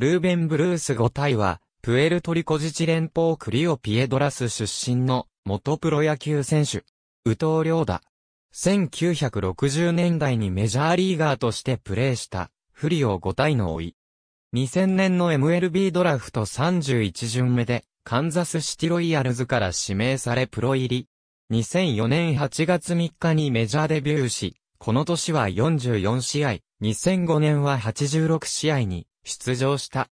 ルーベン・ブルース5体は、プエルトリコ自治連邦クリオ・ピエドラス出身の元プロ野球選手、宇藤良だ。1960年代にメジャーリーガーとしてプレーした、不利を5体の老い。2000年の MLB ドラフト31巡目で、カンザスシティロイヤルズから指名されプロ入り。2004年8月3日にメジャーデビューし、この年は44試合、2005年は86試合に出場した。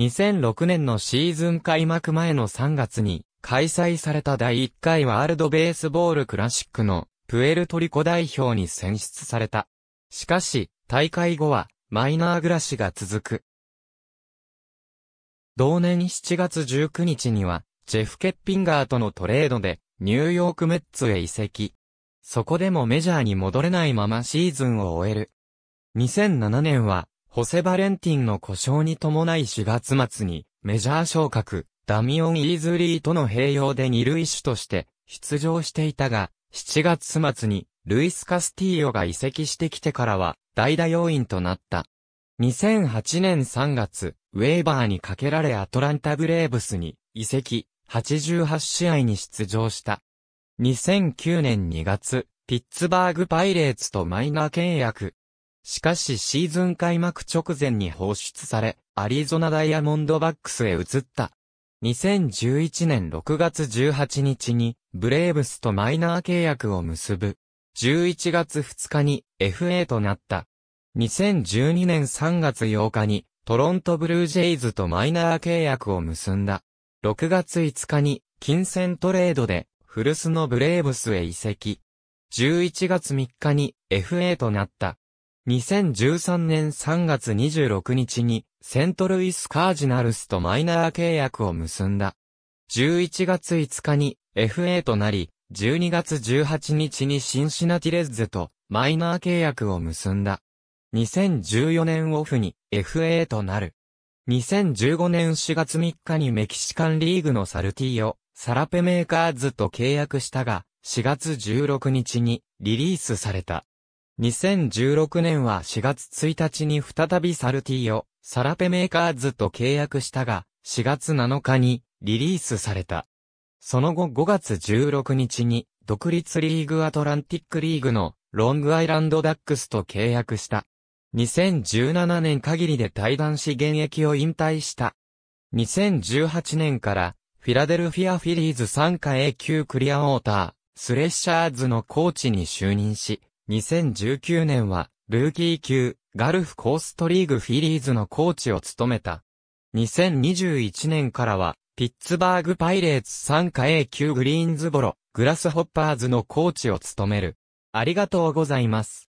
2006年のシーズン開幕前の3月に開催された第1回ワールドベースボールクラシックのプエルトリコ代表に選出された。しかし、大会後はマイナー暮らしが続く。同年7月19日には、ジェフ・ケッピンガーとのトレードでニューヨークメッツへ移籍。そこでもメジャーに戻れないままシーズンを終える。2007年はホセ・バレンティンの故障に伴い4月末に、メジャー昇格、ダミオン・イーズリーとの併用で二塁手として出場していたが、7月末にルイス・カスティーヨが移籍してきてからは代打要員となった。2008年3月、ウェーバーにかけられアトランタブレーブスに移籍、88試合に出場した。2009年2月、ピッツバーグパイレーツとマイナー契約、しかしシーズン開幕直前に放出され、アリゾナダイヤモンドバックスへ移った。2011年6月18日に、ブレーブスとマイナー契約を結ぶ。11月2日に FA となった。2012年3月8日に、トロントブルージェイズとマイナー契約を結んだ。6月5日に、金銭トレードで、古巣のブレーブスへ移籍。11月3日に FA となった。2013年3月26日にセントルイスカージナルスとマイナー契約を結んだ。11月5日に FA となり、12月18日にシンシナティレッズとマイナー契約を結んだ。2014年オフに FA となる。2015年4月3日にメキシカンリーグのサルティーをサラペメーカーズと契約したが、4月16日にリリースされた。2016年は4月1日に再びサルティをサラペメーカーズと契約したが、4月7日にリリースされた。その後5月16日に独立リーグアトランティックリーグのロングアイランドダックスと契約した。2017年限りで対談し現役を引退した。2018年からフィラデルフィアフィリーズ参加 A 級クリアウォーター、スレッシャーズのコーチに就任し、2019年は、ルーキー級、ガルフコーストリーグフィリーズのコーチを務めた。2021年からは、ピッツバーグパイレーツ参加 A 級グリーンズボロ、グラスホッパーズのコーチを務める。ありがとうございます。